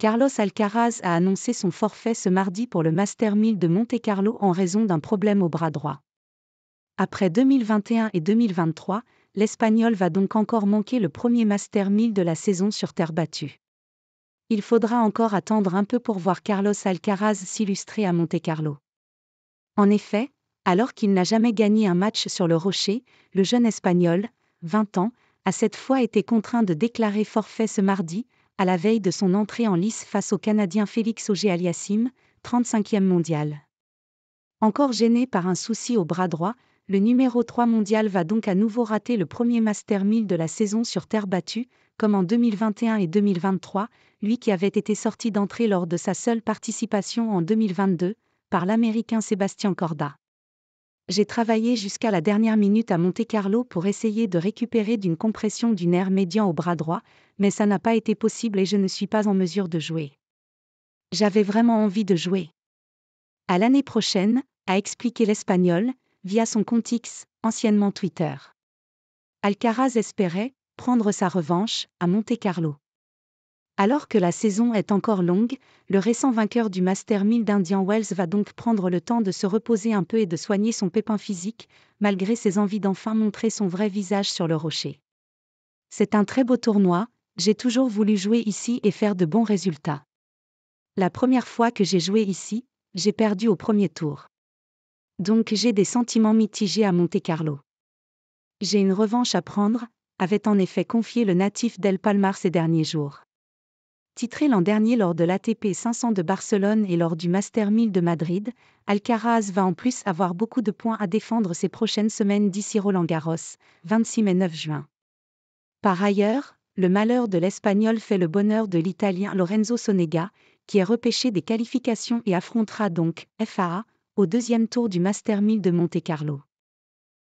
Carlos Alcaraz a annoncé son forfait ce mardi pour le Master 1000 de Monte-Carlo en raison d'un problème au bras droit. Après 2021 et 2023, l'Espagnol va donc encore manquer le premier Master 1000 de la saison sur terre battue. Il faudra encore attendre un peu pour voir Carlos Alcaraz s'illustrer à Monte-Carlo. En effet, alors qu'il n'a jamais gagné un match sur le rocher, le jeune Espagnol, 20 ans, a cette fois été contraint de déclarer forfait ce mardi, à la veille de son entrée en lice face au Canadien Félix Auger-Aliassime, 35e mondial. Encore gêné par un souci au bras droit, le numéro 3 mondial va donc à nouveau rater le premier Master 1000 de la saison sur terre battue, comme en 2021 et 2023, lui qui avait été sorti d'entrée lors de sa seule participation en 2022, par l'Américain Sébastien Corda j'ai travaillé jusqu'à la dernière minute à Monte-Carlo pour essayer de récupérer d'une compression du nerf médian au bras droit, mais ça n'a pas été possible et je ne suis pas en mesure de jouer. J'avais vraiment envie de jouer. À l'année prochaine, a expliqué l'Espagnol, via son compte X, anciennement Twitter. Alcaraz espérait prendre sa revanche à Monte-Carlo. Alors que la saison est encore longue, le récent vainqueur du Master 1000 d'Indian Wells va donc prendre le temps de se reposer un peu et de soigner son pépin physique, malgré ses envies d'enfin montrer son vrai visage sur le rocher. C'est un très beau tournoi, j'ai toujours voulu jouer ici et faire de bons résultats. La première fois que j'ai joué ici, j'ai perdu au premier tour. Donc j'ai des sentiments mitigés à Monte Carlo. J'ai une revanche à prendre, avait en effet confié le natif d'El Palmar ces derniers jours. Titré l'an dernier lors de l'ATP 500 de Barcelone et lors du Master 1000 de Madrid, Alcaraz va en plus avoir beaucoup de points à défendre ces prochaines semaines d'ici Roland Garros, 26 mai 9 juin. Par ailleurs, le malheur de l'Espagnol fait le bonheur de l'Italien Lorenzo Sonega, qui est repêché des qualifications et affrontera donc FAA au deuxième tour du Master 1000 de Monte-Carlo.